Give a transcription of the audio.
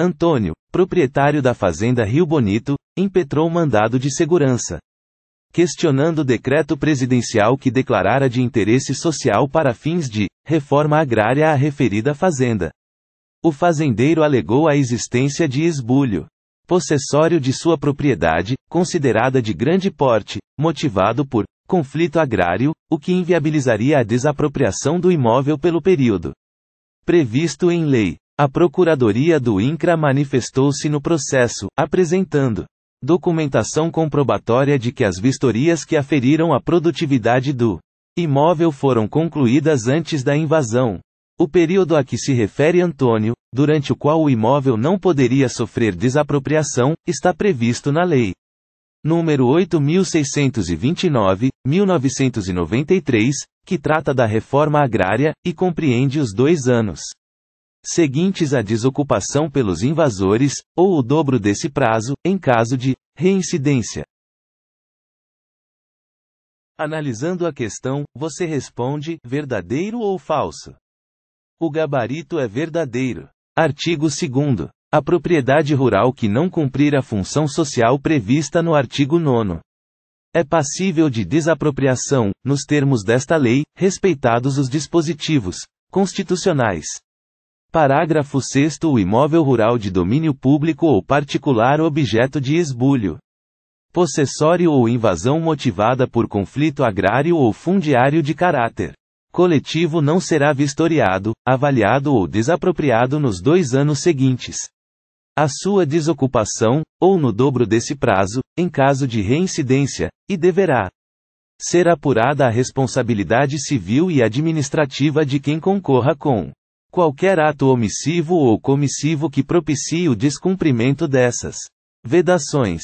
Antônio, proprietário da fazenda Rio Bonito, impetrou mandado de segurança. Questionando o decreto presidencial que declarara de interesse social para fins de reforma agrária a referida fazenda. O fazendeiro alegou a existência de esbulho possessório de sua propriedade, considerada de grande porte, motivado por conflito agrário, o que inviabilizaria a desapropriação do imóvel pelo período previsto em lei a Procuradoria do INCRA manifestou-se no processo, apresentando documentação comprobatória de que as vistorias que aferiram a produtividade do imóvel foram concluídas antes da invasão. O período a que se refere Antônio, durante o qual o imóvel não poderia sofrer desapropriação, está previsto na lei número 8629, 1993, que trata da reforma agrária, e compreende os dois anos seguintes à desocupação pelos invasores, ou o dobro desse prazo, em caso de reincidência. Analisando a questão, você responde: verdadeiro ou falso? O gabarito é verdadeiro. Artigo 2. A propriedade rural que não cumprir a função social prevista no artigo 9 é passível de desapropriação, nos termos desta lei, respeitados os dispositivos constitucionais. Parágrafo 6 O imóvel rural de domínio público ou particular objeto de esbulho possessório ou invasão motivada por conflito agrário ou fundiário de caráter coletivo não será vistoriado, avaliado ou desapropriado nos dois anos seguintes. A sua desocupação, ou no dobro desse prazo, em caso de reincidência, e deverá ser apurada a responsabilidade civil e administrativa de quem concorra com Qualquer ato omissivo ou comissivo que propicie o descumprimento dessas vedações